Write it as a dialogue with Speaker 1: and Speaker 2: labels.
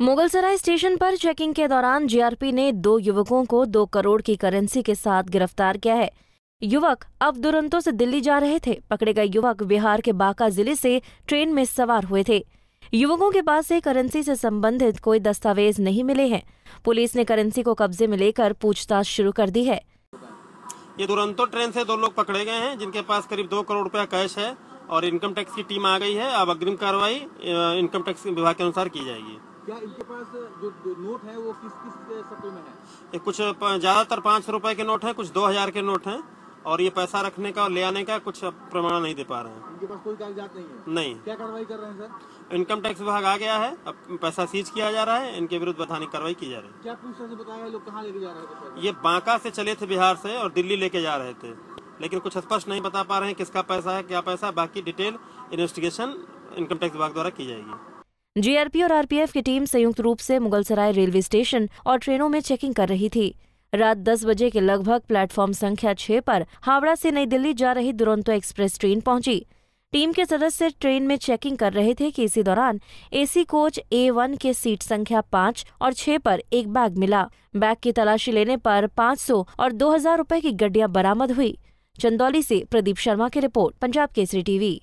Speaker 1: Mughalsarai station पर checking के दौरान जीआरपी ने दो युवकों को दो करोड़ की करेंसी के साथ गिरफ्तार किया है युवक अब दुरंतों से दिल्ली जा रहे थे पकड़े गए युवक बिहार के बांका जिले से ट्रेन में सवार हुए थे युवकों के पास से करेंसी से संबंधित कोई दस्तावेज नहीं मिले हैं पुलिस ने करेंसी को कब्जे में लेकर पूछताछ शुरू कर दी है
Speaker 2: ये दुरंतो ट्रेन से दो लोग पकड़े गए हैं जिनके पास करीब दो करोड़ रुपया कैश है और इनकम टैक्स की टीम आ गई है अब अग्रिम कार्रवाई इनकम टैक्स विभाग के अनुसार की जाएगी
Speaker 3: क्या इनके पास जो, जो नोट है वो किस किस में है
Speaker 2: ये कुछ ज्यादातर पाँच रूपए के नोट है कुछ दो हजार के नोट है और ये पैसा रखने का और ले आने का कुछ प्रमाण नहीं दे पा रहे हैं
Speaker 3: इनके पास कोई कागजात नहीं है नहीं क्या कार्रवाई कर रहे हैं सर
Speaker 2: इनकम टैक्स विभाग आ गया है अब पैसा सीज किया जा रहा है इनके विरुद्ध बताने कार्रवाई की जा रही
Speaker 3: है क्या पूछताछ से बताया लोग कहाँ लेके जा रहे
Speaker 2: हैं ये बांका से चले थे बिहार से और दिल्ली लेके जा रहे थे लेकिन कुछ स्पष्ट नहीं बता पा रहे हैं किसका पैसा है क्या पैसा है बाकी डिटेल इन्वेस्टिगेशन इनकम टैक्स विभाग द्वारा की जाएगी
Speaker 1: जीआरपी और आरपीएफ की टीम संयुक्त रूप से मुगलसराय रेलवे स्टेशन और ट्रेनों में चेकिंग कर रही थी रात 10 बजे के लगभग प्लेटफॉर्म संख्या 6 पर हावड़ा से नई दिल्ली जा रही दुरंतो एक्सप्रेस ट्रेन पहुंची टीम के सदस्य ट्रेन में चेकिंग कर रहे थे कि इसी दौरान एसी कोच ए वन के सीट संख्या पाँच और छह पर एक बैग मिला बैग की तलाशी लेने पर 500 और 2000 रुपए की गड्डियां बरामद हुई चंदौली से प्रदीप शर्मा की रिपोर्ट पंजाब केसरी टीवी